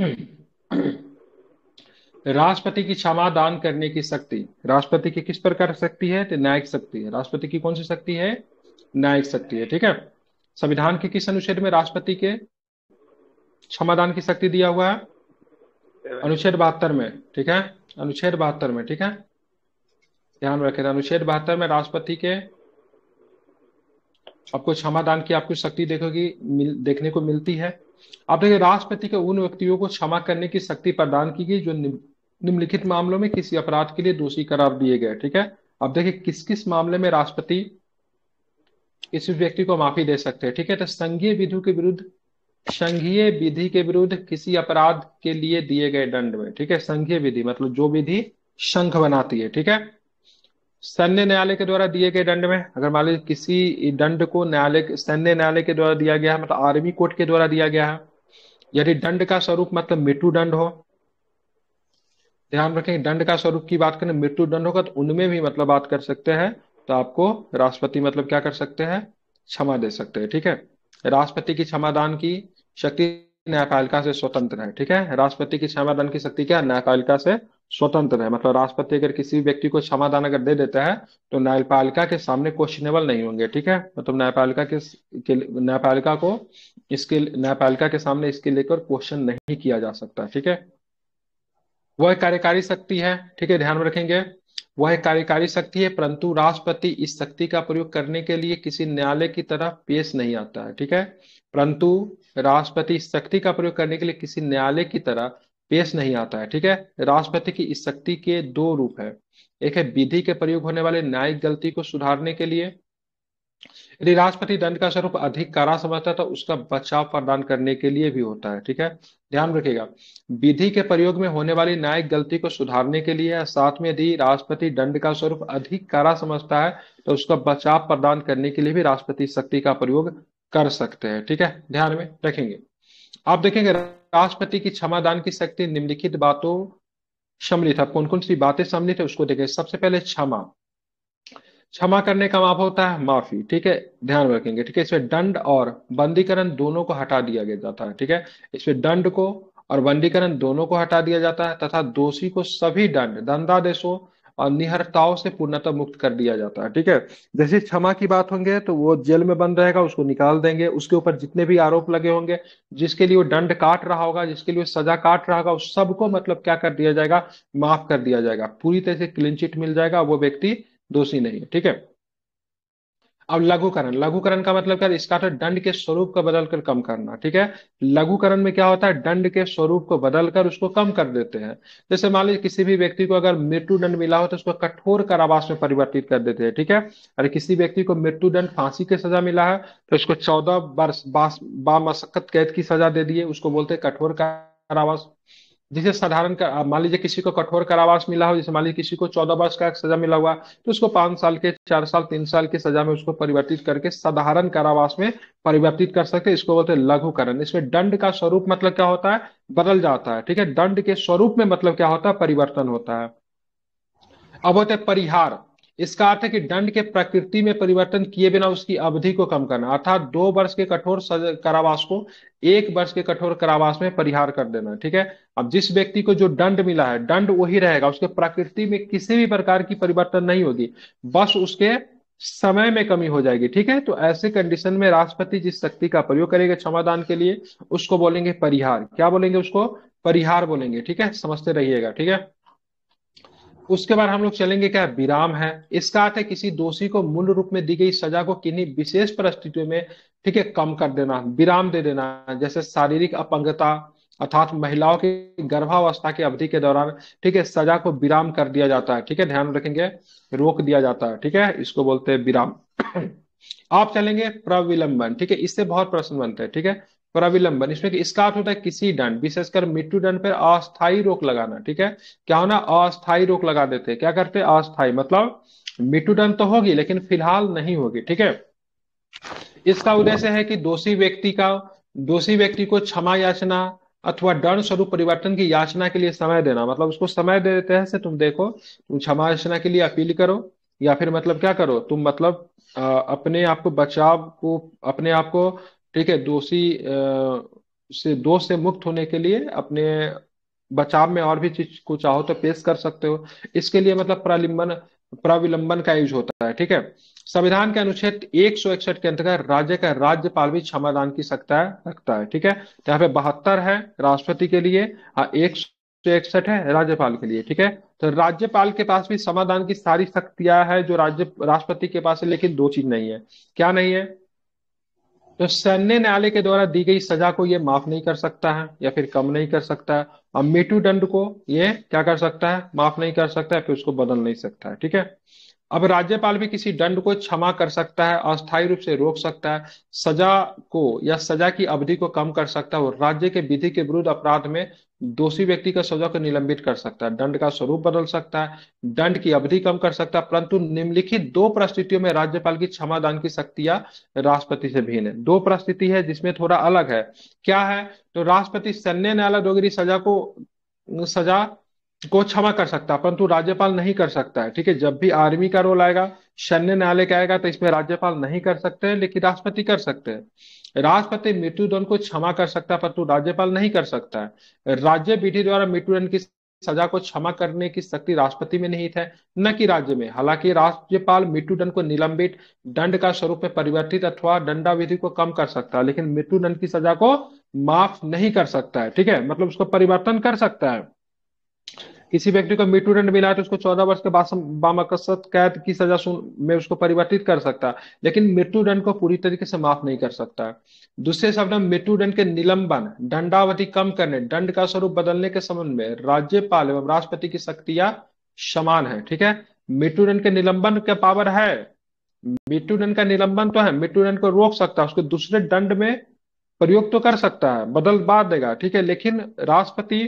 हम्म। राष्ट्रपति की क्षमा दान करने की शक्ति राष्ट्रपति की किस प्रकार शक्ति है तो न्यायिक शक्ति है राष्ट्रपति की कौन सी शक्ति है न्यायिक शक्ति है ठीक है संविधान के किस अनुच्छेद में राष्ट्रपति के क्षमा दान की शक्ति दिया हुआ है अनुच्छेद बहत्तर में ठीक है अनुच्छेद बहत्तर में ठीक है ध्यान रखे अनुच्छेद बहत्तर में राष्ट्रपति के आपको क्षमा दान की आपको शक्ति देखोगी मिल, देखने को मिलती है आप देखिए राष्ट्रपति के उन व्यक्तियों को क्षमा करने की शक्ति प्रदान की गई जो निम्नलिखित मामलों में किसी अपराध के लिए दोषी करार दिए गए ठीक है अब देखिए किस किस मामले में राष्ट्रपति इस व्यक्ति को माफी दे सकते हैं ठीक है तो संघीय विधि के विरुद्ध संघीय विधि के विरुद्ध किसी अपराध के लिए दिए गए दंड में ठीक है संघीय विधि मतलब जो विधि संघ बनाती है ठीक है सैन्य न्यायालय के द्वारा दिए गए दंड में अगर मान लीजिए किसी दंड को न्यायालय सैन्य न्यायालय के द्वारा दिया गया है मतलब आर्मी कोर्ट के द्वारा दिया गया है यदि दंड का स्वरूप मतलब मृत्यु दंड हो ध्यान रखें दंड का स्वरूप की बात करें मृत्यु दंड होगा तो उनमें भी मतलब बात कर सकते हैं तो आपको राष्ट्रपति मतलब क्या कर सकते हैं क्षमा दे सकते हैं ठीक है राष्ट्रपति की क्षमादान की शक्ति न्यायपालिका से स्वतंत्र है ठीक है राष्ट्रपति की क्षमादान की शक्ति क्या न्यायपालिका से स्वतंत्र है मतलब राष्ट्रपति अगर किसी व्यक्ति को दान अगर दे देता है तो न्यायपालिका के सामने क्वेश्चनेबल नहीं होंगे ठीक है मतलब न्यायपालिका के, के न्यायपालिका को इसके न्यायपालिका के सामने इसके लेकर क्वेश्चन नहीं किया जा सकता ठीक है वह कार्यकारी शक्ति है ठीक है ध्यान में रखेंगे वह कार्यकारी शक्ति है परंतु राष्ट्रपति इस शक्ति का प्रयोग करने के लिए किसी न्यायालय की तरह पेश नहीं आता है ठीक है परंतु राष्ट्रपति इस शक्ति का प्रयोग करने के लिए किसी न्यायालय की तरह पेश नहीं आता है ठीक है राष्ट्रपति की इस शक्ति के दो रूप है एक है विधि के प्रयोग होने वाले न्यायिक गलती को सुधारने के लिए यदि राष्ट्रपति दंड का स्वरूप अधिक कारा समझता है तो उसका बचाव प्रदान करने के लिए भी होता है ठीक है ध्यान रखिएगा विधि के प्रयोग में होने वाली न्यायिक गलती को सुधारने के लिए साथ में यदि राष्ट्रपति दंड का स्वरूप अधिक कारा समझता है तो उसका बचाव प्रदान करने के लिए भी राष्ट्रपति शक्ति का प्रयोग कर सकते हैं ठीक है ध्यान में रखेंगे आप देखेंगे राष्ट्रपति की क्षमादान की शक्ति निम्नलिखित बातों सम्मिलित है कौन कौन सी बातें सम्मिलित है उसको देखें सबसे पहले क्षमा क्षमा करने का माफ होता है माफी ठीक है ध्यान रखेंगे ठीक है इसमें दंड और बंदीकरण दोनों को हटा दिया गया जाता है ठीक है इसमें दंड को और बंदीकरण दोनों को हटा दिया जाता है तथा दोषी को सभी दंड दंडादेशों और निहरताओं से पूर्णतः मुक्त कर दिया जाता है ठीक है जैसे क्षमा की बात होंगे तो वो जेल में बंद रहेगा उसको निकाल देंगे उसके ऊपर जितने भी आरोप लगे होंगे जिसके लिए वो दंड काट रहा होगा जिसके लिए सजा काट रहा होगा उस सबको मतलब क्या कर दिया जाएगा माफ कर दिया जाएगा पूरी तरह से क्लीन चिट मिल जाएगा वो व्यक्ति दोषी नहीं है ठीक है अब लघुकरण लघुकरण का मतलब क्या इसका अर्थ दंड के स्वरूप को बदलकर कम करना ठीक है लघुकरण में क्या होता है दंड के स्वरूप को बदलकर उसको कम कर देते हैं जैसे मान लीजिए किसी भी व्यक्ति को अगर मृत्यु दंड मिला हो तो उसको कठोर कारावास में परिवर्तित कर देते हैं ठीक है अरे किसी व्यक्ति को मृत्यु दंड फांसी की सजा मिला है तो उसको चौदह वर्ष बामशक्कत कैद की सजा दे दिए उसको बोलते हैं कठोर कारावास जैसे साधारण का मान लीजिए किसी को कठोर कारावास मिला हो जैसे मान लीजिए किसी को चौदह वर्ष का सजा मिला हुआ तो उसको पांच साल के चार साल तीन साल की सजा में उसको परिवर्तित करके साधारण कारावास में परिवर्तित कर सकते इसको बोलते हैं लघुकरण इसमें दंड का स्वरूप मतलब क्या होता है बदल जाता है ठीक है दंड के स्वरूप में मतलब क्या होता है परिवर्तन होता है अब होते परिहार इसका अर्थ है कि दंड के प्रकृति में परिवर्तन किए बिना उसकी अवधि को कम करना अर्थात दो वर्ष के कठोर कारावास को एक वर्ष के कठोर कारावास में परिहार कर देना ठीक है अब जिस व्यक्ति को जो दंड मिला है दंड वही रहेगा उसके प्रकृति में किसी भी प्रकार की परिवर्तन नहीं होगी बस उसके समय में कमी हो जाएगी ठीक है तो ऐसे कंडीशन में राष्ट्रपति जिस शक्ति का प्रयोग करेगा क्षमादान के लिए उसको बोलेंगे परिहार क्या बोलेंगे उसको परिहार बोलेंगे ठीक है समझते रहिएगा ठीक है उसके बाद हम लोग चलेंगे क्या विराम है इसका अर्थ है किसी दोषी को मूल रूप में दी गई सजा को किन्हीं विशेष परिस्थितियों में ठीक है कम कर देना विराम दे देना जैसे शारीरिक अपंगता अर्थात महिलाओं की गर्भावस्था की अवधि के दौरान ठीक है सजा को विराम कर दिया जाता है ठीक है ध्यान रखेंगे रोक दिया जाता है ठीक है इसको बोलते हैं विराम आप चलेंगे प्रविलंबन ठीक है इससे बहुत प्रश्न बनते हैं ठीक है और अविलंबन इसमें इसका अर्थ होता है किसी दंड विशेषकर मृत्यु दंड पर अस्थायी रोक लगाना ठीक है क्या होना अस्थायी रोक लगा देते क्या करते अस्थायी मतलब मृत्यु दंड तो होगी लेकिन फिलहाल नहीं होगी ठीक है इसका उद्देश्य है कि दोषी व्यक्ति का दोषी व्यक्ति को क्षमा याचना अथवा दंड स्वरूप परिवर्तन की याचना के लिए समय देना मतलब उसको समय दे देते हैं से तुम देखो तुम क्षमा याचना के लिए अपील करो या फिर मतलब क्या करो तुम मतलब आ, अपने आप को बचाव को अपने आप को ठीक है दोषी से दोष से मुक्त होने के लिए अपने बचाव में और भी चीज को चाहो तो पेश कर सकते हो इसके लिए मतलब प्रलिंबन प्रविलंबन का यूज होता है ठीक है संविधान के अनुच्छेद एक सौ इकसठ के अंतर्गत राज्य का राज्यपाल भी क्षमादान की सकता है रखता है ठीक है तो यहाँ पे बहत्तर है राष्ट्रपति के लिए और एक सौ इकसठ है राज्यपाल के लिए ठीक है तो राज्यपाल के पास भी समाधान की सारी शक्तियां है जो राज्य राष्ट्रपति के पास है लेकिन दो चीज नहीं है क्या नहीं है तो सैन्य न्यायालय के द्वारा दी गई सजा को ये माफ नहीं कर सकता है या फिर कम नहीं कर सकता है और मेटू दंड को ये क्या कर सकता है माफ नहीं कर सकता है फिर उसको बदल नहीं सकता है ठीक है अब राज्यपाल भी किसी दंड को क्षमा कर सकता है अस्थायी रूप से रोक सकता है सजा को या सजा की अवधि को कम कर सकता है और राज्य के विधि के विरुद्ध अपराध में दोषी व्यक्ति का सजा को निलंबित कर सकता है दंड का स्वरूप बदल सकता है दंड की अवधि कम कर सकता है परंतु निम्नलिखित दो परिस्थितियों में राज्यपाल की क्षमा दान की शक्तियां राष्ट्रपति से भिन्न है दो परिस्थिति है जिसमें थोड़ा अलग है क्या है तो राष्ट्रपति सैन्य न्यायालय दोगरी सजा को सजा को क्षमा कर सकता है परंतु राज्यपाल नहीं कर सकता है ठीक है जब भी आर्मी का रोल आएगा सैन्य न्यायालय का आएगा तो इसमें राज्यपाल नहीं कर सकते हैं लेकिन राष्ट्रपति कर सकते हैं राष्ट्रपति मृत्युदंड को क्षमा कर सकता है परंतु राज्यपाल नहीं कर सकता है राज्य विधि द्वारा मृत्युदंड की सजा को क्षमा करने की शक्ति राष्ट्रपति में नहीं है न कि राज्य में हालांकि राज्यपाल मृत्युदंड को निलंबित दंड का स्वरूप में परिवर्तित अथवा दंडाविधि को कम कर सकता है लेकिन मृत्युदंड की सजा को माफ नहीं कर सकता है ठीक है मतलब उसको परिवर्तन कर सकता है किसी व्यक्ति को मृत्यु दंड मिला है तो उसको चौदह वर्ष के बाद बामकसत कैद की सजा सुन में उसको परिवर्तित कर सकता है लेकिन मृत्यु दंड को पूरी तरीके से माफ नहीं कर सकता है दूसरे शब्द में मृत्यु दंड के निलंबन दंडावधि कम करने दंड का स्वरूप बदलने के संबंध में राज्यपाल एवं राष्ट्रपति की शक्तियां समान है ठीक है मृत्यु दंड के निलंबन का पावर है मृत्यु दंड का निलंबन तो है मृत्यु दंड को रोक सकता है उसको दूसरे दंड में प्रयोग तो कर सकता है बदल बाद देगा ठीक है लेकिन राष्ट्रपति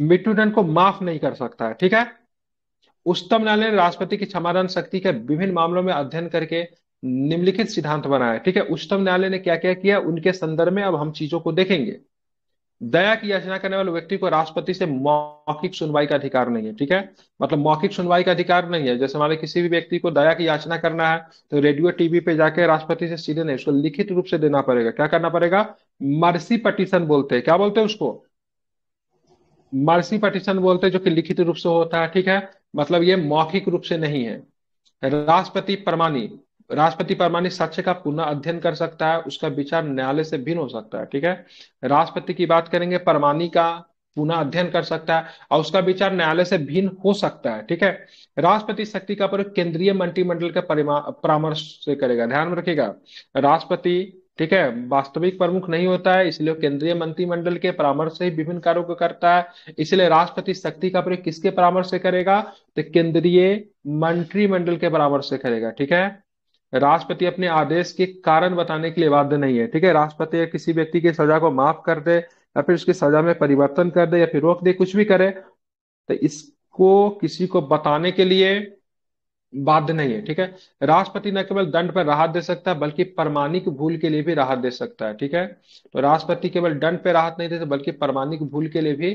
मिट्टूडन को माफ नहीं कर सकता है ठीक है उच्चतम न्यायालय ने राष्ट्रपति की क्षमादान शक्ति के विभिन्न मामलों में अध्ययन करके निम्नलिखित सिद्धांत बनाया ठीक है उच्चतम न्यायालय ने क्या क्या किया उनके संदर्भ में अब हम चीजों को देखेंगे दया की याचना करने वाले व्यक्ति को राष्ट्रपति से मौखिक सुनवाई का अधिकार नहीं है ठीक है मतलब मौखिक सुनवाई का अधिकार नहीं है जैसे हमारे किसी भी व्यक्ति को दया की याचना करना है तो रेडियो टीवी पे जाके राष्ट्रपति से सीधे नहीं उसको लिखित रूप से देना पड़ेगा क्या करना पड़ेगा मर्सी पटिशन बोलते हैं क्या बोलते हैं उसको मर्सी पटिशन बोलते हैं जो कि लिखित रूप से होता है ठीक है मतलब ये मौखिक रूप से नहीं है राष्ट्रपति प्रमाणी राष्ट्रपति प्रमाणी साक्ष्य का पुनः अध्ययन कर सकता है उसका विचार न्यायालय से भिन्न हो सकता है ठीक है राष्ट्रपति की बात करेंगे प्रमाणी का पुनः अध्ययन कर सकता है और उसका विचार न्यायालय से भिन्न हो सकता है ठीक है राष्ट्रपति शक्ति का प्रयोग केंद्रीय मंत्रिमंडल के परामर्श से करेगा ध्यान में रखिएगा राष्ट्रपति ठीक है वास्तविक प्रमुख नहीं होता है इसलिए केंद्रीय मंत्रिमंडल के परामर्श से ही विभिन्न कार्यों को करता है इसलिए राष्ट्रपति शक्ति का प्रयोग किसके परामर्श से करेगा तो केंद्रीय मंत्रिमंडल के परामर्श से करेगा ठीक है राष्ट्रपति अपने आदेश के कारण बताने के लिए बाध्य नहीं है ठीक है राष्ट्रपति किसी व्यक्ति की सजा को माफ कर दे या फिर उसकी सजा में परिवर्तन कर दे या फिर रोक दे कुछ भी करे तो इसको किसी को बताने के लिए बाध्य नहीं है ठीक है राष्ट्रपति न केवल दंड पर राहत दे सकता है बल्कि प्रमाणिक भूल के लिए भी राहत दे सकता है ठीक है तो राष्ट्रपति केवल दंड पर राहत नहीं देते बल्कि प्रमाणिक भूल के लिए भी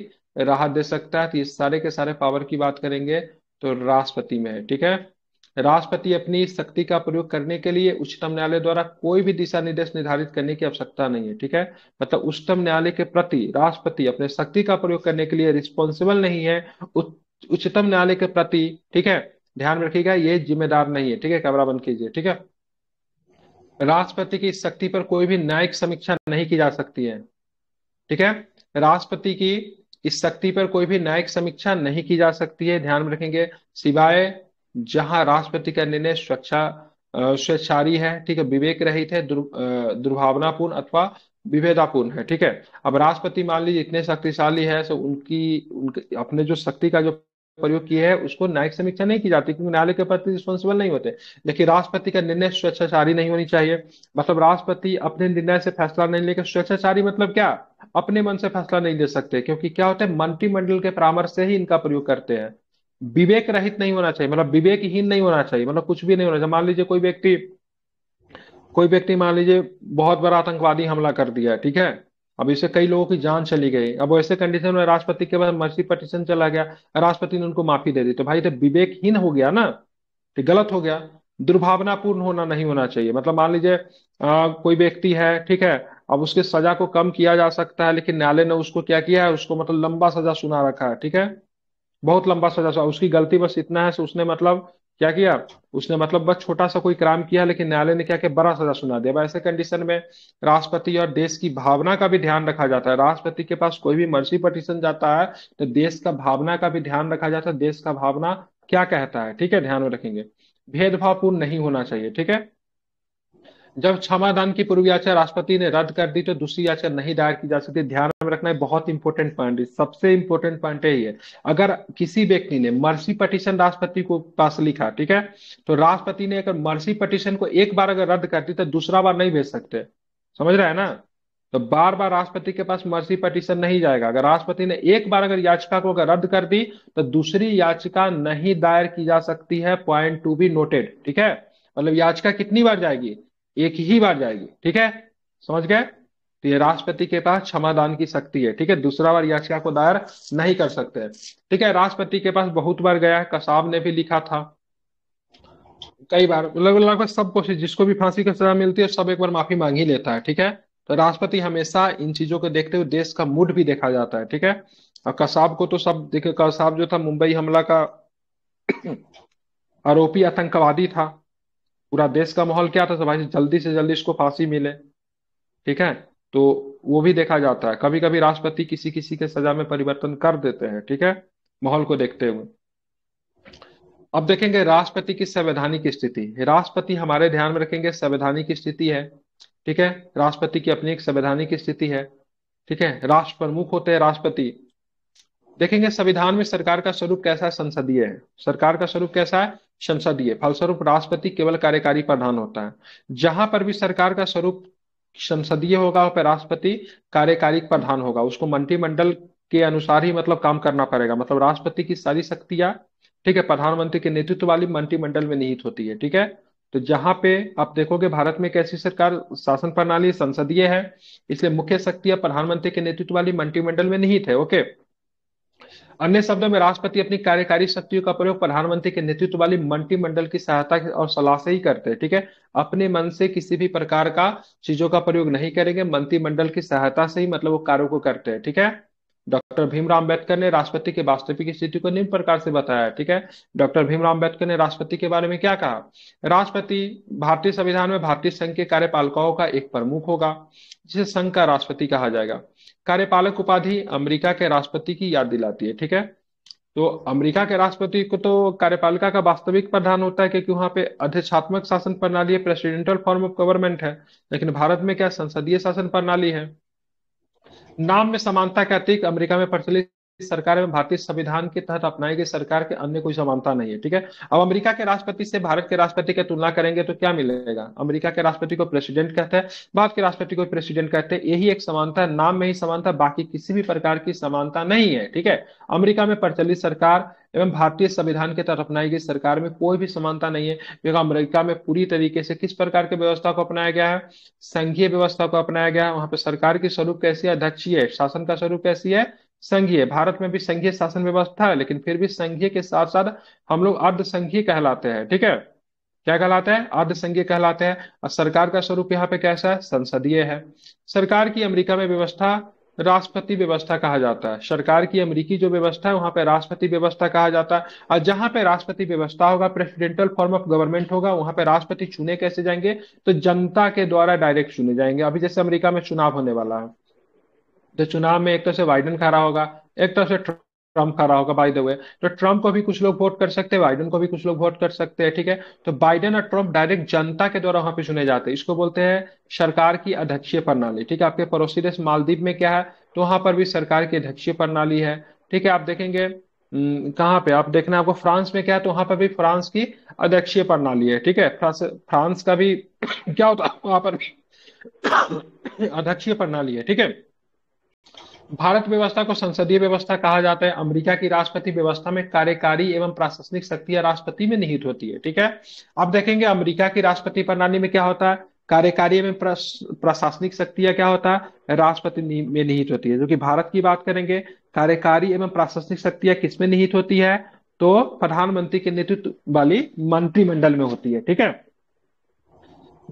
राहत दे सकता है तो इस सारे के सारे पावर की बात करेंगे तो राष्ट्रपति में है ठीक है राष्ट्रपति अपनी शक्ति का प्रयोग करने के लिए उच्चतम न्यायालय द्वारा कोई भी दिशा निर्देश निर्धारित करने की आवश्यकता नहीं है ठीक है मतलब उच्चतम न्यायालय के प्रति राष्ट्रपति अपने शक्ति का प्रयोग करने के लिए रिस्पॉन्सिबल नहीं है उच्चतम न्यायालय के प्रति ठीक है ध्यान में रखिएगा ये जिम्मेदार नहीं है ठीक है कमरा बंद कीजिए ठीक है राष्ट्रपति की शक्ति पर कोई भी न्यायिक समीक्षा नहीं की जा सकती है ठीक है राष्ट्रपति की इस शक्ति पर कोई भी न्यायिक समीक्षा नहीं की जा सकती है ध्यान में रखेंगे सिवाय जहां राष्ट्रपति का निर्णय स्वेच्छा स्वेच्छारी है ठीक है विवेक रहित है दुर्, दुर्भावनापूर्ण अथवा विभेदापूर्ण है ठीक है अब राष्ट्रपति मान लीजिए इतने शक्तिशाली है तो उनकी उनके अपने जो शक्ति का जो प्रयोग किया है उसको न्यायिक समीक्षा नहीं की जाती क्योंकि न्यायालय के प्रति रिस्पॉन्सिबल नहीं होते लेकिन राष्ट्रपति का निर्णय स्वेच्छाचारी नहीं होनी चाहिए मतलब राष्ट्रपति अपने निर्णय से फैसला नहीं लेकर स्वेच्छाचारी मतलब क्या अपने मन से फैसला नहीं ले सकते क्योंकि क्या होता है मंत्रिमंडल के परामर्श से ही इनका प्रयोग करते हैं विवेक रहित नहीं होना चाहिए मतलब विवेकहीन नहीं होना चाहिए मतलब कुछ भी नहीं होना चाहिए मान लीजिए कोई व्यक्ति कोई व्यक्ति मान लीजिए बहुत बड़ा आतंकवादी हमला कर दिया ठीक है अब इससे कई लोगों की जान चली गई अब ऐसे कंडीशन में राष्ट्रपति के पास मर्सी पटिशन चला गया राष्ट्रपति ने उनको माफी दे दी तो भाई तो विवेकहीन हो गया ना तो गलत हो गया दुर्भावनापूर्ण होना नहीं होना चाहिए मतलब मान लीजिए कोई व्यक्ति है ठीक है अब उसकी सजा को कम किया जा सकता है लेकिन न्यायालय ने उसको क्या किया है उसको मतलब लंबा सजा सुना रखा है ठीक है बहुत लंबा सजा उसकी गलती बस इतना है उसने मतलब क्या किया उसने मतलब बस छोटा सा कोई क्राइम किया लेकिन न्यायालय ने क्या किया बड़ा सजा सुना दिया ऐसे कंडीशन में राष्ट्रपति और देश की भावना का भी ध्यान रखा जाता है राष्ट्रपति के पास कोई भी मर्जी पटिशन जाता है तो देश का भावना का भी ध्यान रखा जाता है देश का भावना क्या कहता है ठीक है ध्यान में रखेंगे भेदभावपूर्ण नहीं होना चाहिए ठीक है जब क्षमादान की पूर्व याचिका राष्ट्रपति ने रद्द कर दी तो दूसरी याचिका नहीं दायर की जा सकती ध्यान में रखना है बहुत इंपॉर्टेंट पॉइंट सबसे इंपॉर्टेंट पॉइंट यही है अगर किसी व्यक्ति ने मर्सी पटिशन राष्ट्रपति को पास लिखा ठीक है तो राष्ट्रपति ने अगर मर्सी पटिशन को एक बार अगर रद्द कर दी तो दूसरा बार नहीं भेज सकते समझ रहे हैं ना तो बार बार राष्ट्रपति के पास मर्सी पटिशन नहीं जाएगा अगर राष्ट्रपति ने एक बार अगर याचिका को अगर रद्द कर दी तो दूसरी याचिका नहीं दायर की जा सकती है पॉइंट टू बी नोटेड ठीक है मतलब याचिका कितनी बार जाएगी एक ही बार जाएगी ठीक है समझ गए तो ये राष्ट्रपति के पास क्षमादान की शक्ति है ठीक है दूसरा बार याचिका को दायर नहीं कर सकते ठीक है राष्ट्रपति के पास बहुत बार गया है कसाब ने भी लिखा था कई बार लगभग मतलब लगभग सब कोशिश जिसको भी फांसी की सजा मिलती है सब एक बार माफी मांग ही लेता है ठीक है तो राष्ट्रपति हमेशा इन चीजों को देखते हुए देश का मूड भी देखा जाता है ठीक है और कसाब को तो सब देखिए कसाब जो था मुंबई हमला का आरोपी आतंकवादी था पूरा देश का माहौल क्या था सब भाई जल्दी से जल्दी इसको फांसी मिले ठीक है तो वो भी देखा जाता है कभी कभी राष्ट्रपति किसी किसी के सजा में परिवर्तन कर देते हैं ठीक है माहौल को देखते हुए अब देखेंगे राष्ट्रपति की संवैधानिक स्थिति राष्ट्रपति हमारे ध्यान में रखेंगे संवैधानिक स्थिति है ठीक है राष्ट्रपति की अपनी एक संवैधानिक स्थिति है ठीक है राष्ट्र प्रमुख होते हैं राष्ट्रपति देखेंगे संविधान में सरकार का स्वरूप कैसा है संसदीय है सरकार का स्वरूप कैसा है संसदीय फलस्वरूप राष्ट्रपति केवल कार्यकारी प्रधान होता है जहां पर भी सरकार का स्वरूप संसदीय होगा वहां पर राष्ट्रपति कार्यकारी प्रधान होगा उसको मंत्रिमंडल के अनुसार ही मतलब काम करना पड़ेगा मतलब राष्ट्रपति की सारी शक्तियां ठीक है प्रधानमंत्री के नेतृत्व वाली मंत्रिमंडल में निहित होती है ठीक है तो जहां पे आप देखोगे भारत में कैसी सरकार शासन प्रणाली संसदीय है इसलिए मुख्य शक्तियां प्रधानमंत्री के नेतृत्व वाली मंत्रिमंडल में निहित है ओके अन्य शब्दों में राष्ट्रपति अपनी कार्यकारी शक्तियों का प्रयोग प्रधानमंत्री के नेतृत्व वाली मंत्रिमंडल की सहायता और सलाह से ही करते हैं ठीक है अपने मन से किसी भी प्रकार का चीजों का प्रयोग नहीं करेंगे मंत्रिमंडल की सहायता से ही मतलब वो कार्यो को करते हैं ठीक है डॉक्टर भीमराव अम्बेडकर ने राष्ट्रपति के वास्तविक स्थिति को निम्न प्रकार से बताया ठीक है डॉक्टर भीमराव अम्बेडकर ने राष्ट्रपति के बारे में क्या कहा राष्ट्रपति भारतीय संविधान में भारतीय संघ के कार्यपालिकाओं का एक प्रमुख होगा जिसे संघ का राष्ट्रपति कहा जाएगा कार्यपालक उपाधि अमेरिका के राष्ट्रपति की याद दिलाती है ठीक है तो अमेरिका के राष्ट्रपति को तो कार्यपालिका का वास्तविक प्रधान होता है क्योंकि वहां पे अध्यक्षात्मक शासन प्रणाली है प्रेसिडेंटल फॉर्म ऑफ गवर्नमेंट है लेकिन भारत में क्या संसदीय शासन प्रणाली है नाम में समानता कहती है अमेरिका में प्रचलित सरकार में भारतीय संविधान के तहत अपनाई गई सरकार के अन्य कोई समानता नहीं है ठीक है अब अमेरिका के राष्ट्रपति से भारत के राष्ट्रपति की तुलना करेंगे तो क्या मिलेगा अमेरिका के राष्ट्रपति को प्रेसिडेंट कहते हैं भारत के राष्ट्रपति को प्रेसिडेंट कहते हैं यही एक समानता है नाम में ही समानता बाकी किसी भी प्रकार की समानता नहीं है ठीक है अमेरिका में प्रचलित सरकार एवं भारतीय संविधान के तहत अपनाई गई सरकार में कोई भी समानता नहीं है क्योंकि अमेरिका में पूरी तरीके से किस प्रकार के व्यवस्था को अपनाया गया है संघीय व्यवस्था को अपनाया गया है वहां पर सरकार की स्वरूप कैसी है अध्यक्षीय शासन का स्वरूप कैसी है संघीय भारत में भी संघीय शासन व्यवस्था है लेकिन फिर भी संघीय के साथ साथ हम लोग अर्ध संघीय कहलाते हैं ठीक है क्या कहलाते हैं अर्ध संघीय कहलाते हैं और सरकार का स्वरूप यहाँ पे कैसा है संसदीय है सरकार की अमेरिका में व्यवस्था राष्ट्रपति व्यवस्था कहा जाता है सरकार की अमेरिकी जो व्यवस्था है वहां पर राष्ट्रपति व्यवस्था कहा जाता है और जहां पे राष्ट्रपति व्यवस्था होगा प्रेसिडेंटल फॉर्म ऑफ गवर्नमेंट होगा वहां पे राष्ट्रपति चुने कैसे जाएंगे तो जनता के द्वारा डायरेक्ट चुने जाएंगे अभी जैसे अमेरिका में चुनाव होने वाला है जो चुनाव में एक तरह से बाइडन खड़ा होगा एक तरह से ट्रम्प खड़ा होगा बाई द वे तो ट्रम्प को भी कुछ लोग वोट कर सकते हैं बाइडन को भी कुछ लोग वोट कर सकते हैं ठीक है तो बाइडन और ट्रम्प डायरेक्ट जनता के द्वारा वहां पे चुने जाते हैं इसको बोलते हैं सरकार की अध्यक्षीय प्रणाली ठीक है आपके पड़ोसी देश मालदीव में क्या है तो वहां पर भी सरकार की अध्यक्षीय प्रणाली है ठीक है आप देखेंगे कहाँ पे आप देखना आपको फ्रांस में क्या है तो वहां पर भी फ्रांस की अध्यक्षीय प्रणाली है ठीक है फ्रांस का भी क्या होता है वहां पर भी अध्यक्षीय प्रणाली है ठीक है भारत व्यवस्था को संसदीय व्यवस्था कहा जाता है अमेरिका की राष्ट्रपति व्यवस्था में कार्यकारी एवं प्रशासनिक शक्तियां राष्ट्रपति में निहित होती है ठीक है अब देखेंगे अमेरिका की राष्ट्रपति प्रणाली में क्या होता है कार्यकारी एवं प्रशासनिक शक्तियां क्या होता है राष्ट्रपति में निहित होती है जो कि भारत की बात करेंगे कार्यकारी एवं प्रशासनिक शक्तियां किसमें निहित होती है तो प्रधानमंत्री के नेतृत्व वाली मंत्रिमंडल में होती है ठीक है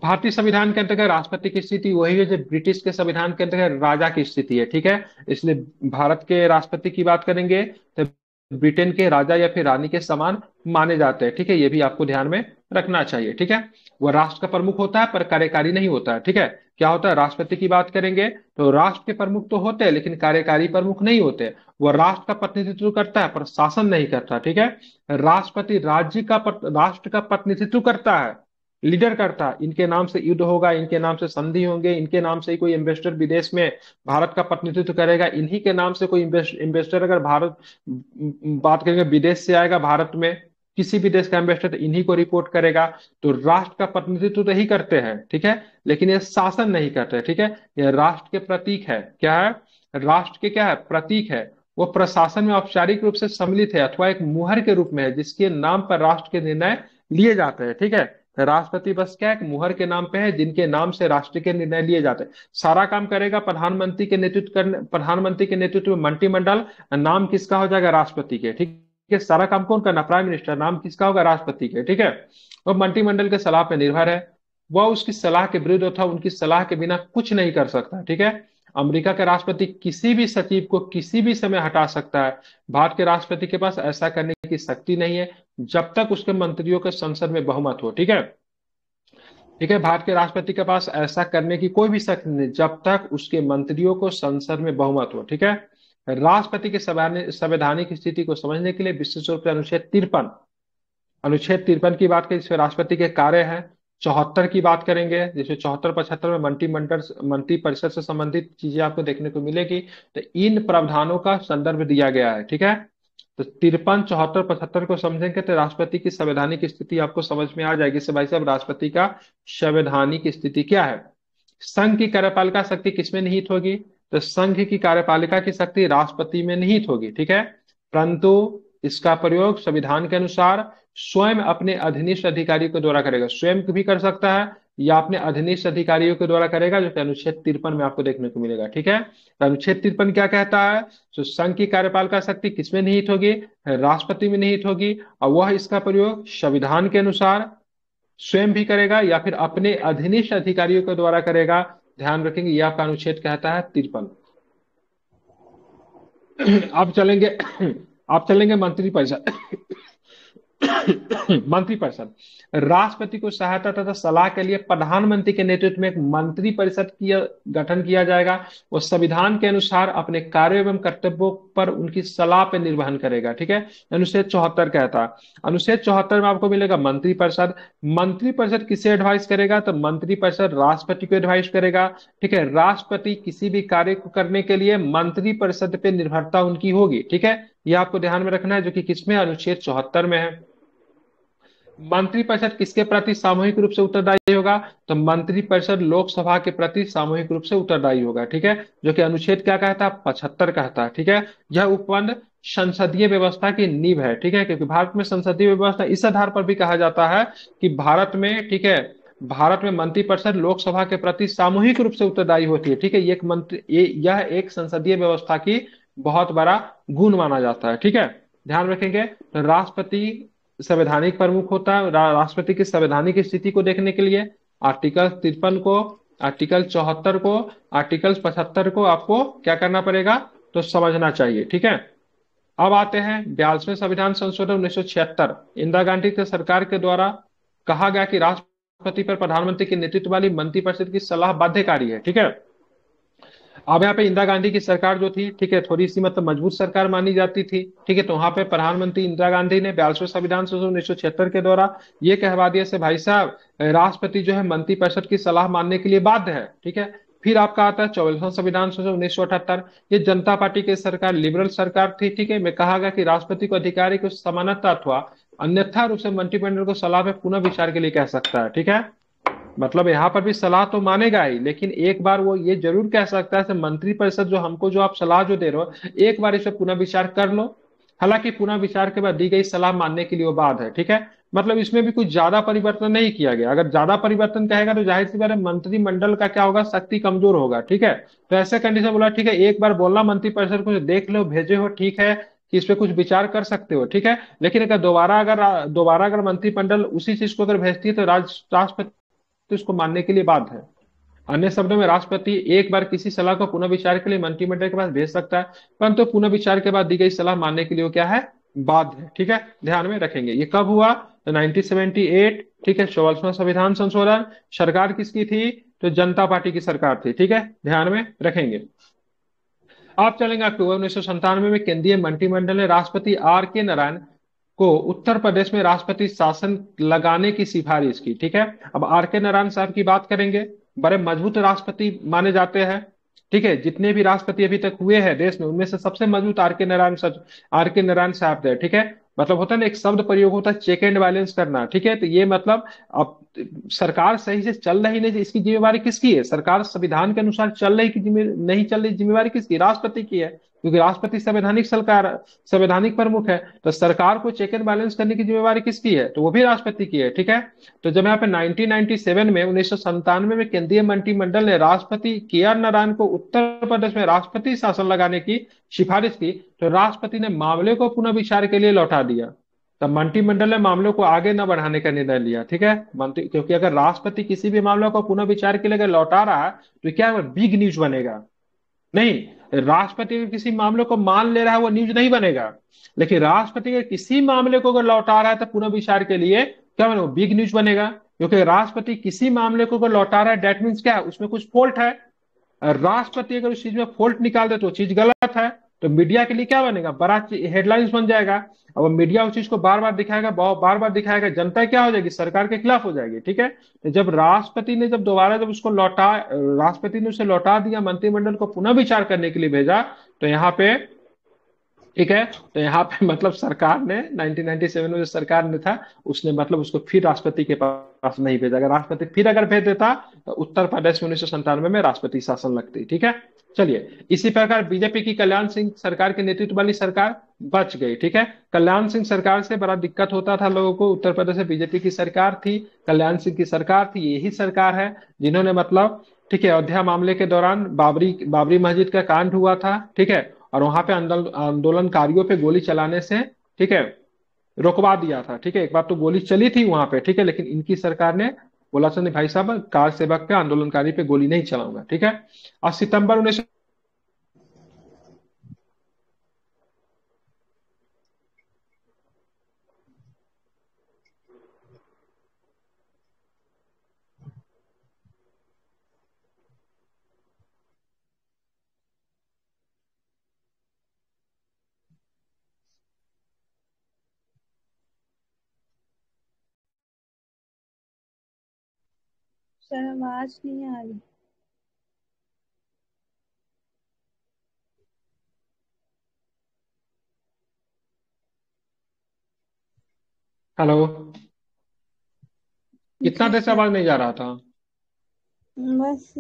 भारतीय संविधान के अंतर्गत राष्ट्रपति की स्थिति वही है जो ब्रिटिश के संविधान के अंतर्गत राजा की स्थिति है ठीक है इसलिए भारत के राष्ट्रपति की बात करेंगे तो ब्रिटेन के राजा या फिर रानी के समान माने जाते हैं ठीक है ये भी आपको ध्यान में रखना चाहिए ठीक है वह राष्ट्र का प्रमुख होता है पर कार्यकारी नहीं होता है ठीक है क्या होता है राष्ट्रपति की बात करेंगे तो राष्ट्र के प्रमुख तो होते हैं लेकिन कार्यकारी प्रमुख नहीं होते वह राष्ट्र का प्रतिनिधित्व करता है पर शासन नहीं करता ठीक है राष्ट्रपति राज्य का राष्ट्र का प्रतिनिधित्व करता है लीडर करता इनके नाम से युद्ध होगा इनके नाम से संधि होंगे इनके नाम से ही कोई इन्वेस्टर विदेश में भारत का प्रतिनिधित्व करेगा इन्हीं के नाम से कोई इन्वेस्टर अगर भारत बात करेंगे विदेश से आएगा भारत में किसी भी देश का एम्बेसडर तो इन्हीं को रिपोर्ट करेगा तो राष्ट्र का प्रतिनिधित्व तो ही करते हैं ठीक है लेकिन ये शासन नहीं करते ठीक है ये राष्ट्र के प्रतीक है क्या है राष्ट्र के क्या है प्रतीक है वो प्रशासन में औपचारिक रूप से सम्मिलित है अथवा एक मुहर के रूप में है जिसके नाम पर राष्ट्र के निर्णय लिए जाते हैं ठीक है राष्ट्रपति बस क्या एक मुहर के नाम पे है जिनके नाम से राष्ट्र के निर्णय लिए जाते हैं सारा काम करेगा प्रधानमंत्री के नेतृत्व करने प्रधानमंत्री के नेतृत्व में मंत्रिमंडल नाम किसका हो जाएगा राष्ट्रपति के ठीक है सारा काम कौन करना प्राइम मिनिस्टर नाम किसका होगा राष्ट्रपति के ठीक है वह मंत्रिमंडल के सलाह पर निर्भर है वह उसकी सलाह के विरुद्ध होता उनकी सलाह के बिना कुछ नहीं कर सकता ठीक है अमेरिका के राष्ट्रपति किसी भी सचिव को किसी भी समय हटा सकता है भारत के राष्ट्रपति के पास ऐसा करने की शक्ति नहीं है जब तक उसके मंत्रियों के संसद में बहुमत हो ठीक है ठीक है भारत के राष्ट्रपति के पास ऐसा करने की कोई भी शक्ति नहीं जब तक उसके मंत्रियों को संसद में बहुमत हो ठीक है राष्ट्रपति के संवैधानिक स्थिति को समझने के लिए विशेष रूप से अनुच्छेद तिरपन अनुच्छेद तिरपन की बात करें जिसमें राष्ट्रपति के कार्य हैं चौहत्तर की बात करेंगे जिसमें चौहत्तर पचहत्तर में मंत्रिमंडल मंत्री परिषद से संबंधित चीजें आपको देखने को मिलेगी तो इन प्रावधानों का संदर्भ दिया गया है ठीक है तो तिरपन चौहत्तर पचहत्तर को समझेंगे तो राष्ट्रपति की संवैधानिक स्थिति आपको समझ में आ जाएगी से भाई साहब राष्ट्रपति का संवैधानिक स्थिति क्या है संघ की कार्यपालिका शक्ति किसमें निहित होगी तो संघ की कार्यपालिका की शक्ति राष्ट्रपति में निहित होगी ठीक है परंतु इसका प्रयोग संविधान के अनुसार स्वयं अपने अधीनस्थ अधिकारी के द्वारा करेगा स्वयं भी कर सकता है या आपने अधीनस्थ अधिकारियों के द्वारा करेगा जो कि अनुच्छेद तिरपन में आपको देखने को मिलेगा ठीक है तो अनुच्छेद तिरपन क्या कहता है तो संघ की कार्यपालिका शक्ति किसमें निहित होगी राष्ट्रपति में निहित होगी और वह इसका प्रयोग संविधान के अनुसार स्वयं भी करेगा या फिर अपने अधिनिष्ठ अधिकारियों के द्वारा करेगा ध्यान रखेंगे यह आपका अनुच्छेद कहता है तिरपन आप चलेंगे आप चलेंगे मंत्री परिषद मंत्रिपरिषद राष्ट्रपति को सहायता तथा सलाह के लिए प्रधानमंत्री के नेतृत्व में एक मंत्रिपरिषद की गठन किया जाएगा वो संविधान के अनुसार अपने कार्य एवं कर्तव्यों पर उनकी सलाह पर निर्वहन करेगा ठीक है अनुच्छेद चौहत्तर कहता अनुच्छेद चौहत्तर में आपको मिलेगा मंत्रिपरिषद मंत्रिपरिषद किसे एडवाइस करेगा तो मंत्रिपरिषद राष्ट्रपति को एडवाइस करेगा ठीक है राष्ट्रपति किसी भी कार्य को करने के लिए मंत्रिपरिषद पर निर्भरता उनकी होगी ठीक है यह आपको ध्यान में रखना है जो कि किसमें अनुच्छेद चौहत्तर में है मंत्रिपरिषद किसके प्रति सामूहिक रूप से उत्तरदायी होगा तो मंत्रिपरिषद लोकसभा के प्रति सामूहिक रूप से उत्तरदायी होगा ठीक है जो कि अनुच्छेद क्या कहता है पचहत्तर कहता है ठीक है यह उपबंध संसदीय व्यवस्था की नींव है ठीक है क्योंकि भारत में संसदीय व्यवस्था इस आधार पर भी कहा जाता है कि भारत में ठीक है भारत में मंत्रिपरिषद लोकसभा के प्रति सामूहिक रूप से उत्तरदायी होती है ठीक है एक मंत्री यह एक संसदीय व्यवस्था की बहुत बड़ा गुण माना जाता है ठीक है ध्यान रखेंगे तो राष्ट्रपति संवैधानिक प्रमुख होता है रा, राष्ट्रपति की संवैधानिक स्थिति को देखने के लिए आर्टिकल तिरपन को आर्टिकल चौहत्तर को आर्टिकल पचहत्तर को आपको क्या करना पड़ेगा तो समझना चाहिए ठीक है अब आते हैं बयालीसवें संविधान संशोधन उन्नीस सौ छिहत्तर इंदिरा गांधी के सरकार के द्वारा कहा गया कि राष्ट्रपति पर प्रधानमंत्री के नेतृत्व वाली मंत्रिपरिषद की सलाह बाध्यकारी है ठीक है अब यहाँ पे इंदिरा गांधी की सरकार जो थी ठीक है थोड़ी सी मतलब मजबूत सरकार मानी जाती थी ठीक है तो वहां पे प्रधानमंत्री इंदिरा गांधी ने बयासवे संविधान संशोधन उन्नीस सौ छिहत्तर के द्वारा ये कहवा दिया से भाई साहब राष्ट्रपति जो है मंत्रिपरिषद की सलाह मानने के लिए बाध्य है ठीक है फिर आपका आता है चौबीसवां संविधान संशोधन उन्नीस सौ अठहत्तर ये जनता पार्टी की सरकार लिबरल सरकार थी ठीक है मैं कहा गया कि राष्ट्रपति को अधिकारी को समानता अथवा अन्यथा रूप से मंत्रिमंडल को सलाह में पुनः विचार के लिए कह सकता है ठीक है मतलब यहाँ पर भी सलाह तो मानेगा ही लेकिन एक बार वो ये जरूर कह सकता है मंत्री परिषद जो हमको जो आप सलाह जो दे रहे हो एक बार इस पर पुनः विचार कर लो हालांकि पुनः विचार के बाद दी गई सलाह मानने के लिए वो बात है ठीक है मतलब इसमें भी कुछ ज्यादा परिवर्तन नहीं किया गया अगर ज्यादा परिवर्तन कहेगा तो जाहिर सी बात है मंत्रिमंडल का क्या होगा शक्ति कमजोर होगा ठीक है तो ऐसे कंडीशन बोला ठीक है एक बार बोलना मंत्रिपरिषद को देख लो भेजे हो ठीक है कि इस पर कुछ विचार कर सकते हो ठीक है लेकिन अगर दोबारा अगर दोबारा अगर मंत्रिमंडल उसी चीज को अगर भेजती है तो राष्ट्रपति तो इसको मानने के लिए बाध्य है अन्य शब्दों में राष्ट्रपति एक बार किसी सलाह को पुनः विचार के लिए मंत्रिमंडल के पास भेज सकता है परंतु तो पुनः विचार के बाद दी गई सलाह मानने के लिए वो क्या है बाध्य है ठीक है ध्यान में रखेंगे ये कब हुआ तो 1978 ठीक है चौवालसवा संविधान संशोधन सरकार किसकी थी तो जनता पार्टी की सरकार थी ठीक है ध्यान में रखेंगे आप चलेंगे अक्टूबर उन्नीस में, में केंद्रीय मंत्रिमंडल ने राष्ट्रपति आर के नारायण को उत्तर प्रदेश में राष्ट्रपति शासन लगाने की सिफारिश की ठीक है अब आर के नारायण साहब की बात करेंगे बड़े मजबूत राष्ट्रपति माने जाते हैं ठीक है जितने भी राष्ट्रपति अभी तक हुए हैं देश में उनमें से सबसे मजबूत आर के नारायण आर के नारायण साहब थे ठीक है मतलब होता है ना एक शब्द प्रयोग होता है चेक एंड बैलेंस करना ठीक है तो ये मतलब अब सरकार सही से चल रही नहीं इसकी जिम्मेवारी किसकी है सरकार संविधान के अनुसार चल रही की नहीं चल रही जिम्मेवारी किसकी राष्ट्रपति की है क्योंकि राष्ट्रपति संवैधानिक सरकार संवैधानिक प्रमुख है तो सरकार को चेक एंड बैलेंस करने की जिम्मेवारी किसकी है तो वो भी राष्ट्रपति की है ठीक है तो जब यहाँ पे 1997 में उन्नीस में केंद्रीय मंत्रिमंडल ने राष्ट्रपति के आर नारायण को उत्तर प्रदेश में राष्ट्रपति शासन लगाने की सिफारिश की तो राष्ट्रपति ने मामले को पुनः विचार के लिए लौटा दिया तब मंत्रिमंडल ने मामलों को आगे न बढ़ाने का निर्णय लिया ठीक है मंत्री क्योंकि अगर राष्ट्रपति किसी भी मामले को पुनः विचार के लिए लौटा रहा है तो क्या बिग न्यूज बनेगा नहीं राष्ट्रपति के किसी मामले को मान ले रहा है वो न्यूज नहीं बनेगा लेकिन राष्ट्रपति के किसी मामले को अगर लौटा रहा है तो पुनः विचार के लिए क्या बने बिग न्यूज बनेगा क्योंकि राष्ट्रपति किसी मामले को अगर लौटा रहा है डेट मीन क्या है उसमें कुछ फॉल्ट है राष्ट्रपति अगर उस चीज में फॉल्ट निकाल दे तो चीज गलत है तो मीडिया के लिए क्या बनेगा बड़ा हेडलाइंस बन जाएगा अब मीडिया उस चीज को बार बार दिखाएगा बहुत बार बार दिखाएगा जनता क्या हो जाएगी सरकार के खिलाफ हो जाएगी ठीक है तो जब राष्ट्रपति ने जब दोबारा जब उसको लौटा राष्ट्रपति ने उसे लौटा दिया मंत्रिमंडल को पुनः विचार करने के लिए भेजा तो यहाँ पे ठीक है तो यहाँ पे मतलब सरकार ने 1997 में जो सरकार ने था उसने मतलब उसको फिर राष्ट्रपति के पास नहीं भेजा अगर राष्ट्रपति फिर अगर भेज देता तो उत्तर प्रदेश में उन्नीस में राष्ट्रपति शासन लगती ठीक है चलिए इसी प्रकार बीजेपी की कल्याण सिंह सरकार के नेतृत्व वाली सरकार बच गई ठीक है कल्याण सिंह सरकार से बड़ा दिक्कत होता था लोगों को उत्तर प्रदेश में बीजेपी की सरकार थी कल्याण सिंह की सरकार थी यही सरकार है जिन्होंने मतलब ठीक है अयोध्या मामले के दौरान बाबरी बाबरी मस्जिद का कांड हुआ था ठीक है और वहां पे आंदोलनकारियों पे गोली चलाने से ठीक है रोकवा दिया था ठीक है एक बार तो गोली चली थी वहां पे ठीक है लेकिन इनकी सरकार ने बोला था भाई साहब कार सेवक पे आंदोलनकारी पे गोली नहीं चलाऊंगा ठीक है और सितंबर उन्नीस सर आवाज नहीं आ रही हेलो इतना देर से आवाज नहीं जा रहा था बस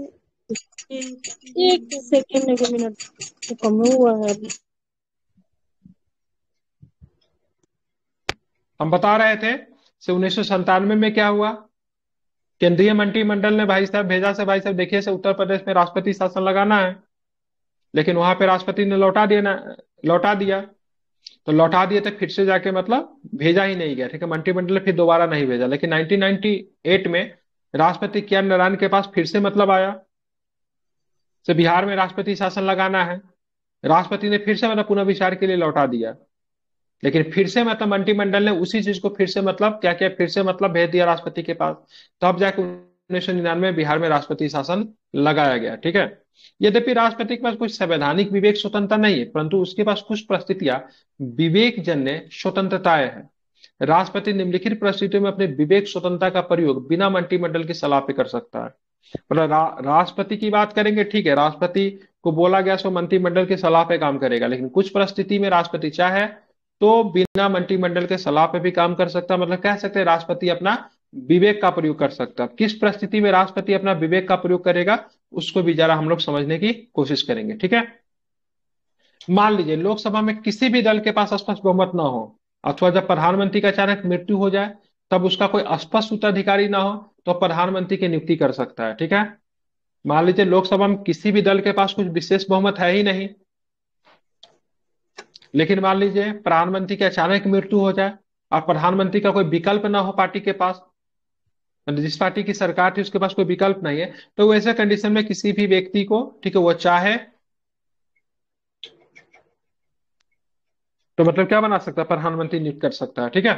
एक सेकेंड एक मिनट तो कम हुआ है अभी हम बता रहे थे उन्नीस सौ संतानवे में क्या हुआ केंद्रीय मंत्रिमंडल ने भाई साहब भेजा से भाई साहब देखिए से उत्तर प्रदेश में राष्ट्रपति शासन लगाना है लेकिन वहां पे राष्ट्रपति ने लौटा देना लौटा दिया तो लौटा दिए तो फिर से जाके मतलब भेजा ही नहीं गया ठीक है मंत्रिमंडल ने फिर दोबारा नहीं भेजा लेकिन 1998 में राष्ट्रपति के नारायण के पास फिर से मतलब आया से बिहार में राष्ट्रपति शासन लगाना है राष्ट्रपति ने फिर से मतलब पुनर्विचार के लिए लौटा दिया लेकिन फिर से मतलब मंत्रिमंडल ने उसी चीज को फिर से मतलब क्या किया फिर से मतलब भेज दिया राष्ट्रपति के पास तब तो जाकर उन्नीस सौ निन्यानवे बिहार में राष्ट्रपति शासन लगाया गया ठीक है यद्यपि राष्ट्रपति के पास कोई संवैधानिक विवेक स्वतंत्रता नहीं है परंतु उसके पास कुछ परिस्थितियां विवेक जन्य स्वतंत्रताएं हैं राष्ट्रपति निम्नलिखित परिस्थितियों में अपने विवेक स्वतंत्रता का प्रयोग बिना मंत्रिमंडल की सलाह पे कर सकता है मतलब रा, राष्ट्रपति की बात करेंगे ठीक है राष्ट्रपति को बोला गया सो मंत्रिमंडल की सलाह पे काम करेगा लेकिन कुछ परिस्थिति में राष्ट्रपति चाहे तो बिना मंत्रिमंडल के सलाह पे भी काम कर सकता मतलब कह सकते हैं राष्ट्रपति अपना विवेक का प्रयोग कर सकता है किस परिस्थिति में राष्ट्रपति अपना विवेक का प्रयोग करेगा उसको भी जरा हम लोग समझने की कोशिश करेंगे ठीक है मान लीजिए लोकसभा में किसी भी दल के पास स्पष्ट बहुमत ना हो अथवा जब प्रधानमंत्री का अचानक मृत्यु हो जाए तब उसका कोई स्पष्ट उत्तराधिकारी ना हो तो प्रधानमंत्री की नियुक्ति कर सकता है ठीक है मान लीजिए लोकसभा में किसी भी दल के पास कुछ विशेष बहुमत है ही नहीं लेकिन मान लीजिए प्रधानमंत्री की अचानक मृत्यु हो जाए और प्रधानमंत्री का कोई विकल्प ना हो पार्टी के पास जिस पार्टी की सरकार थी उसके पास कोई विकल्प नहीं है तो वैसे कंडीशन में किसी भी व्यक्ति को ठीक है वो चाहे तो मतलब क्या बना सकता है प्रधानमंत्री नियुक्त कर सकता है ठीक है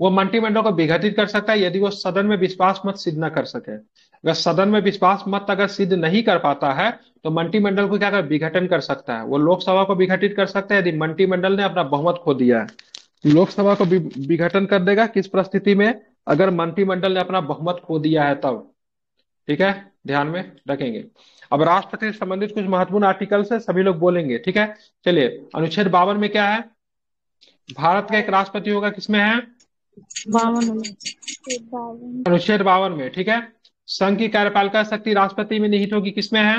वो मंत्रिमंडल को विघटित कर सकता है यदि वो सदन में विश्वास मत सिद्ध न कर सके अगर सदन में विश्वास मत अगर सिद्ध नहीं कर पाता है तो मंत्रिमंडल को क्या कर विघटन कर सकता है वो लोकसभा को विघटित कर सकता है यदि मंत्रिमंडल ने अपना बहुमत खो दिया है लोकसभा को विघटन कर देगा किस परिस्थिति में अगर मंत्रिमंडल ने अपना बहुमत खो दिया है तब ठीक है ध्यान में रखेंगे अब राष्ट्रपति से संबंधित कुछ महत्वपूर्ण आर्टिकल से सभी लोग बोलेंगे ठीक है चलिए अनुच्छेद बावन में क्या है भारत का एक राष्ट्रपति होगा किसमें है बावन अनुच्छेद बावन में ठीक है संघ की कार्यपालिका शक्ति राष्ट्रपति में निहित होगी किसमें है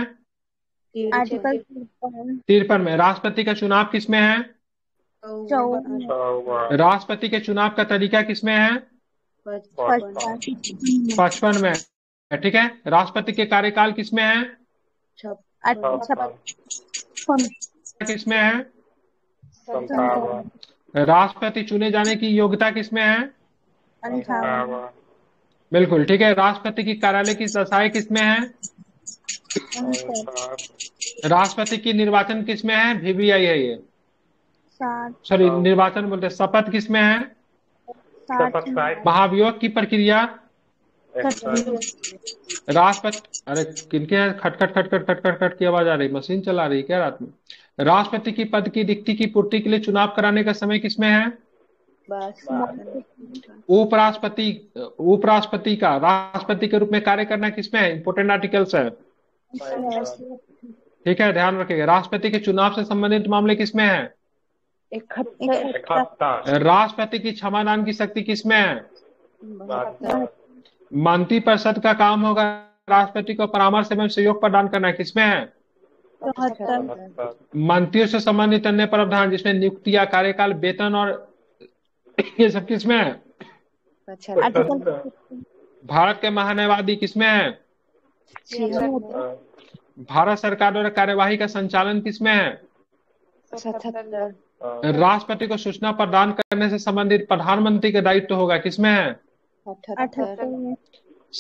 आर्टिकल तिरपन में राष्ट्रपति का चुनाव किसमें है राष्ट्रपति के चुनाव का तरीका किसमें है पचपन में ठीक है राष्ट्रपति के कार्यकाल किसमें है किसमें है राष्ट्रपति चुने जाने की योग्यता किसमें है बिल्कुल ठीक है राष्ट्रपति की कार्यालय की दशाएं किसमें है राष्ट्रपति की निर्वाचन किसमें है वीवीआई है ये सॉरी निर्वाचन बोलते शपथ किसमें है महाभियोग की प्रक्रिया राष्ट्रपति अरे किनके हैं खटखट खटखट खटखट खट की आवाज आ रही मशीन चला रही क्या रात में राष्ट्रपति की पद की रिक्ति की पूर्ति के लिए चुनाव कराने का समय किसमें है उपराष्ट्रपति उपराष्ट्रपति का राष्ट्रपति के रूप में कार्य करना किसमें है इंपोर्टेंट आर्टिकल्स है ठीक है ध्यान रखेगा राष्ट्रपति के चुनाव से संबंधित मामले किसमें है राष्ट्रपति की क्षमादान की शक्ति किसमें है मंत्री परिषद का काम होगा राष्ट्रपति को परामर्श एवं सहयोग प्रदान करना किसमें है मंत्रियों से संबंधित अन्य प्रावधान जिसमें नियुक्ति या कार्यकाल वेतन और ये सब किसमें है अच्छा, अच्छा। भारत के महानवादी किसमें है अच्छा, अच्छा। भारत सरकार द्वारा कार्यवाही का संचालन किसमें है राष्ट्रपति को सूचना प्रदान करने से संबंधित प्रधानमंत्री का दायित्व होगा किसमें है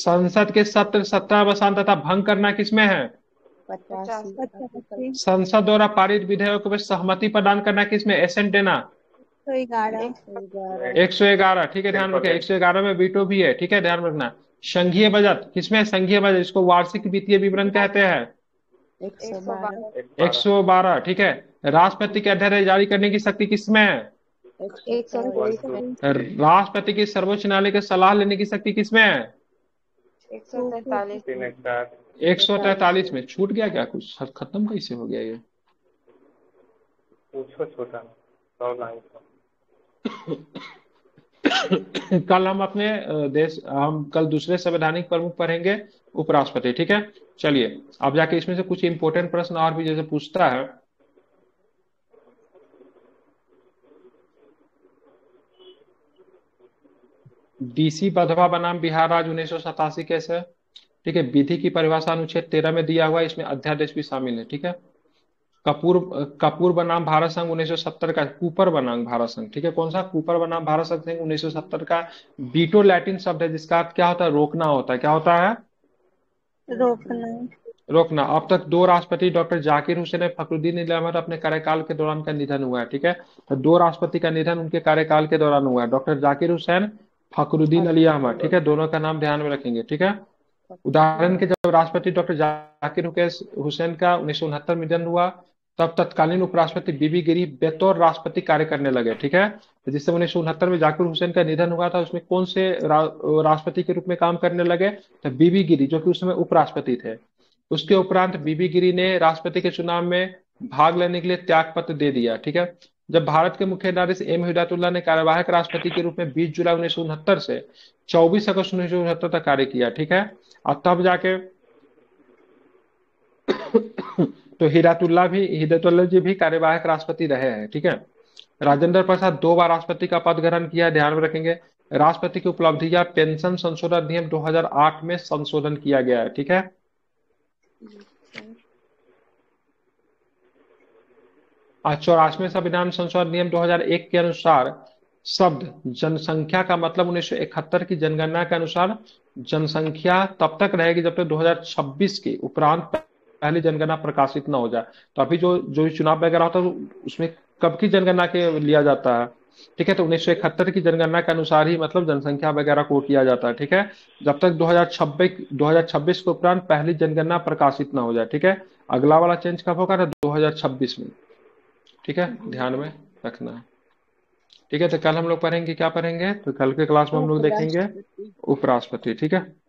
संसद के सत्र सत्रावसान तथा भंग करना किसमें है संसद द्वारा पारित विधेयकों में सहमति प्रदान करना किसमें एसेंट देना एक सौ ग्यारह ठीक है ध्यान रखना एक सौ ग्यारह में बीटो भी है ठीक है ध्यान रखना संघीय बजट किसमें संघीय बजट इसको वार्षिक वित्तीय विवरण कहते हैं एक सौ बारह ठीक है राष्ट्रपति के अध्यादेश जारी करने की शक्ति किसमें है राष्ट्रपति की सर्वोच्च न्यायालय के सलाह लेने की शक्ति किसमें है एक सौ तैतालीस में छूट गया क्या कुछ खत्म कैसे हो गया ये कल हम अपने देश हम कल दूसरे संवैधानिक प्रमुख पढ़ेंगे उपराष्ट्रपति ठीक है चलिए अब जाके इसमें से कुछ इंपोर्टेंट प्रश्न और भी जैसे पूछता है डीसी बधवा बनाम बिहार राज्य उन्नीस सौ सतासी कैसे ठीक है विधि की परिभाषा अनुच्छेद तेरह में दिया हुआ इसमें अध्यादेश भी शामिल है ठीक है कपूर कपूर बनाम भारत संघ 1970 का कूपर बनाम भारत संघ ठीक है कौन सा कूपर बनाम भारत संघ 1970 का बीटो लैटिन शब्द है जिसका अर्थ क्या होता है रोकना होता है क्या होता है रोकना रोकना अब तक दो राष्ट्रपति डॉक्टर जाकिर हुसैन फखरुद्दीन इलामत अपने कार्यकाल के दौरान का निधन हुआ है ठीक है तो दो राष्ट्रपति का निधन उनके कार्यकाल के दौरान हुआ है डॉक्टर जाकिर हुसैन फखरुद्दीन अली अहमद ठीक है दोनों का नाम ध्यान में रखेंगे ठीक है उदाहरण के जब राष्ट्रपति डॉक्टर जाकिर हुसैन का उन्नीस में निधन हुआ तब तत्कालीन उपराष्ट्रपति बीबी गिरी बेतौर राष्ट्रपति कार्य करने लगे ठीक है जिससे उन्नीस उनहत्तर में जाकिर हुसैन का निधन हुआ था उसमें कौन से रा, राष्ट्रपति के रूप में काम करने लगे तो बीबी गिरी जो कि उस समय उपराष्ट्रपति थे उसके उपरांत बीबी गिरी ने राष्ट्रपति के चुनाव में भाग लेने के लिए त्याग पत्र दे दिया ठीक है जब भारत के मुख्य न्यायाधीश एम हिदायतुल्ला ने कार्यवाहक राष्ट्रपति के रूप में 20 जुलाई उन्नीस से 24 अगस्त उन्नीस तक कार्य किया ठीक है और तब जाके तो हिरातुल्ला भी हिदतुल्ला जी भी कार्यवाहक राष्ट्रपति रहे हैं ठीक है राजेंद्र प्रसाद दो बार राष्ट्रपति का पद ग्रहण किया ध्यान में रखेंगे राष्ट्रपति की उपलब्धि या पेंशन संशोधन अधिनियम 2008 में संशोधन किया गया है ठीक है अच्छा, आज संविधान संशोधन नियम 2001 के अनुसार शब्द जनसंख्या का मतलब 1971 की जनगणना के अनुसार जनसंख्या तब तक रहेगी जब तक तो 2026 के उपरांत पहले जनगणना प्रकाशित ना हो जाए तो अभी जो जो चुनाव वगैरह होता है तो उसमें कब की जनगणना के लिया जाता है ठीक है तो उन्नीस की जनगणना के अनुसार ही मतलब जनसंख्या वगैरह को किया जाता है ठीक है जब तक 2026 2026 के उपरांत पहली जनगणना प्रकाशित ना हो जाए ठीक है अगला वाला चेंज कब होगा ना 2026 में ठीक है ध्यान में रखना है ठीक है तो कल हम लोग पढ़ेंगे क्या पढ़ेंगे तो कल के क्लास में हम लोग देखेंगे उपराष्ट्रपति ठीक है